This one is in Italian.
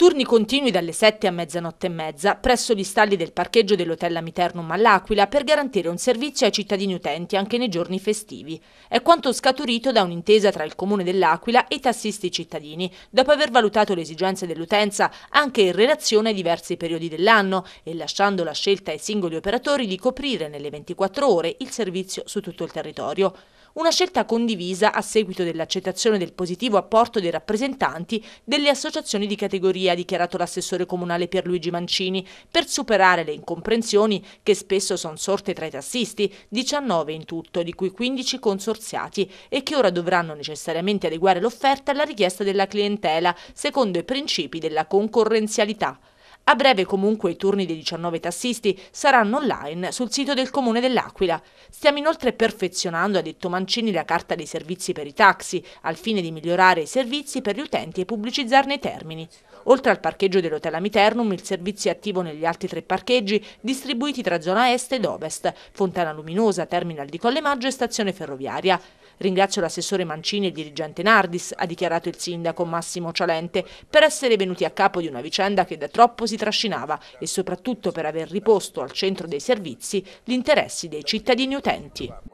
Turni continui dalle 7 a mezzanotte e mezza presso gli stalli del parcheggio dell'Hotel Amiternum all'Aquila per garantire un servizio ai cittadini utenti anche nei giorni festivi. È quanto scaturito da un'intesa tra il Comune dell'Aquila e i tassisti cittadini, dopo aver valutato le esigenze dell'utenza anche in relazione ai diversi periodi dell'anno e lasciando la scelta ai singoli operatori di coprire nelle 24 ore il servizio su tutto il territorio una scelta condivisa a seguito dell'accettazione del positivo apporto dei rappresentanti delle associazioni di categoria, dichiarato l'assessore comunale Pierluigi Mancini, per superare le incomprensioni che spesso sono sorte tra i tassisti, 19 in tutto, di cui 15 consorziati, e che ora dovranno necessariamente adeguare l'offerta alla richiesta della clientela, secondo i principi della concorrenzialità. A breve comunque i turni dei 19 tassisti saranno online sul sito del Comune dell'Aquila. Stiamo inoltre perfezionando, ha detto Mancini, la carta dei servizi per i taxi, al fine di migliorare i servizi per gli utenti e pubblicizzarne i termini. Oltre al parcheggio dell'Hotel Amiternum, il servizio è attivo negli altri tre parcheggi distribuiti tra zona est ed ovest, Fontana Luminosa, Terminal di Collemaggio e Stazione Ferroviaria. Ringrazio l'assessore Mancini e il dirigente Nardis, ha dichiarato il sindaco Massimo Cialente, per essere venuti a capo di una vicenda che da troppo si trascinava e soprattutto per aver riposto al centro dei servizi gli interessi dei cittadini utenti.